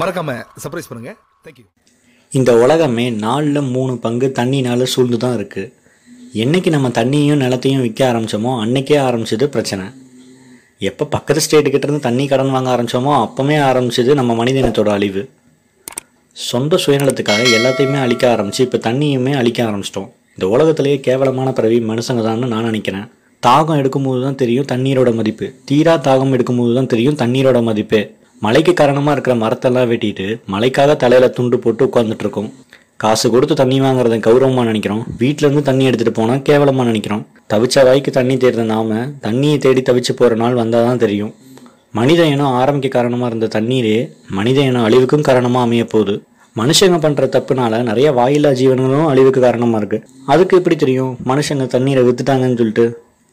மறக்காம சர்ப்ரைஸ் பண்ணுங்க தேங்க்யூ இந்த உலகமே நாலில் மூணு பங்கு நாள் சூழ்ந்து தான் இருக்குது என்னைக்கு நம்ம தண்ணியும் நிலத்தையும் விற்க ஆரம்பிச்சோமோ அன்றைக்கே ஆரம்பிச்சது பிரச்சனை எப்போ பக்கத்து ஸ்டேட்டுக்கிட்ட இருந்து தண்ணி கடன் வாங்க ஆரம்பிச்சோமோ அப்பவுமே ஆரம்பிச்சது நம்ம மனித இனத்தோட அழிவு சொந்த சுயநலத்துக்காக எல்லாத்தையுமே அழிக்க ஆரம்பித்து இப்போ தண்ணியுமே அழிக்க ஆரம்பிச்சிட்டோம் இந்த உலகத்திலேயே கேவலமான பிறவி மனுஷங்க தான்னு நான் நினைக்கிறேன் தாகம் எடுக்கும்போது தான் தெரியும் தண்ணீரோட மதிப்பு தீரா தாகம் எடுக்கும்போது தான் தெரியும் தண்ணீரோட மதிப்பு மலைக்கு காரணமாக இருக்கிற மரத்தெல்லாம் வெட்டிட்டு மலைக்காக தலையில் துண்டு போட்டு உட்காந்துட்ருக்கோம் காசு கொடுத்து தண்ணி வாங்குறத கௌரவமாக நினைக்கிறோம் இருந்து தண்ணி எடுத்துகிட்டு போனால் கேவலமாக நினைக்கிறோம் தவிச்ச வாய்க்கு தண்ணி தேர்ந்த நாம் தண்ணியை தேடி தவிச்சு போகிற நாள் வந்தால் தான் தெரியும் மனித இனம் ஆரம்பிக்க காரணமாக இருந்த தண்ணீரே மனித இனம் அழிவுக்கும் காரணமாக அமைய போகுது மனுஷங்க பண்ணுற தப்புனால நிறைய வாயில்லா ஜீவனங்களும் அழிவுக்கு காரணமாக இருக்குது அதுக்கு எப்படி தெரியும் மனுஷங்க தண்ணீரை விற்றுட்டாங்கன்னு சொல்லிட்டு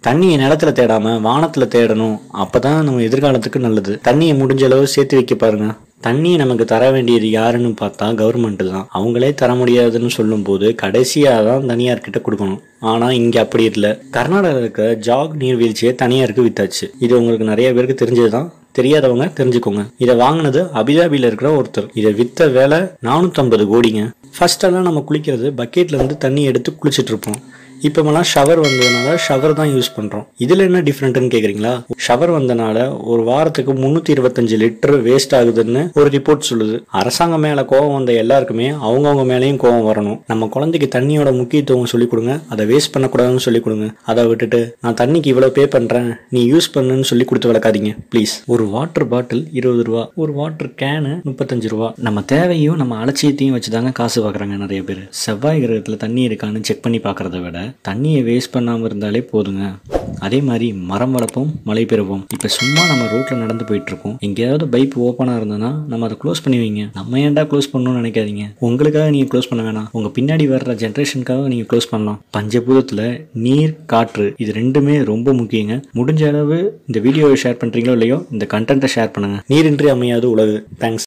தண்ணியை நிலத்துல தேடாம வானத்துல தேடணும் அப்பதான் நம்ம எதிர்காலத்துக்கு நல்லது தண்ணியை முடிஞ்ச அளவு சேர்த்து வைக்க பாருங்க தண்ணியை நமக்கு தர வேண்டியது யாருன்னு பார்த்தா கவர்மெண்ட்டு தான் அவங்களே தர முடியாதுன்னு சொல்லும்போது கடைசியாக தான் தனியார்கிட்ட கொடுக்கணும் ஆனால் இங்கே அப்படி இல்லை கர்நாடகாவில் இருக்க ஜாக் நீர்வீழ்ச்சியை தனியாருக்கு வித்தாச்சு இது உங்களுக்கு நிறைய பேருக்கு தெரிஞ்சது தான் தெரியாதவங்க தெரிஞ்சுக்கோங்க இதை வாங்கினது அபிதாபியில் இருக்கிற ஒருத்தர் இதை விற்ற வேலை ஐம்பது கோடிங்க எல்லாம் நம்ம குளிக்கிறது இருந்து தண்ணி எடுத்து குளிச்சுட்டு இருப்போம் இப்போமெல்லாம் ஷவர் வந்ததுனால ஷவர் தான் யூஸ் பண்ணுறோம் இதில் என்ன டிஃப்ரெண்ட்டுன்னு கேட்குறீங்களா ஷவர் வந்தனால ஒரு வாரத்துக்கு முந்நூற்றி இருபத்தஞ்சு லிட்டர் வேஸ்ட் ஆகுதுன்னு ஒரு ரிப்போர்ட் சொல்லுது அரசாங்கம் மேலே கோவம் வந்த எல்லாருக்குமே அவங்கவுங்க மேலேயும் கோவம் வரணும் நம்ம குழந்தைக்கு தண்ணியோட முக்கியத்துவம் சொல்லிக் கொடுங்க அதை வேஸ்ட் பண்ணக்கூடாதுன்னு சொல்லிக் கொடுங்க அதை விட்டுட்டு நான் தண்ணிக்கு இவ்வளோ பே பண்ணுறேன் நீ யூஸ் பண்ணுன்னு சொல்லி கொடுத்து வளர்க்காதீங்க ப்ளீஸ் ஒரு வாட்டர் பாட்டில் இருபது ரூபா ஒரு வாட்டர் கேனு முப்பத்தஞ்சு ரூபா நம்ம தேவையும் நம்ம அலட்சியத்தையும் வச்சு தாங்க காசு பார்க்குறாங்க நிறைய பேர் செவ்வாய் கிரகத்தில் தண்ணி இருக்கான்னு செக் பண்ணி பார்க்குறத விட தண்ணியை வேஸ்ட் பண்ணாமல் இருந்தாலே போதுங்க அதே மாதிரி மரம் வளர்ப்போம் மழை பெறுவோம் இப்போ சும்மா நம்ம ரோட்டில் நடந்து போயிட்டுருக்கோம் எங்கேயாவது பைப் ஓப்பனாக இருந்ததுன்னா நம்ம அதை க்ளோஸ் பண்ணி வைங்க நம்ம ஏன்டா க்ளோஸ் பண்ணணும்னு நினைக்காதீங்க உங்களுக்காக நீங்கள் க்ளோஸ் பண்ண வேணாம் உங்கள் பின்னாடி வர்ற ஜென்ரேஷனுக்காக நீங்கள் க்ளோஸ் பண்ணலாம் பஞ்சபூதத்தில் நீர் காற்று இது ரெண்டுமே ரொம்ப முக்கியங்க முடிஞ்ச அளவு இந்த வீடியோவை ஷேர் பண்ணுறீங்களோ இல்லையோ இந்த கண்டென்ட்டை ஷேர் பண்ணுங்கள் நீரின்றி அமையாது உலகு தேங்க்ஸ்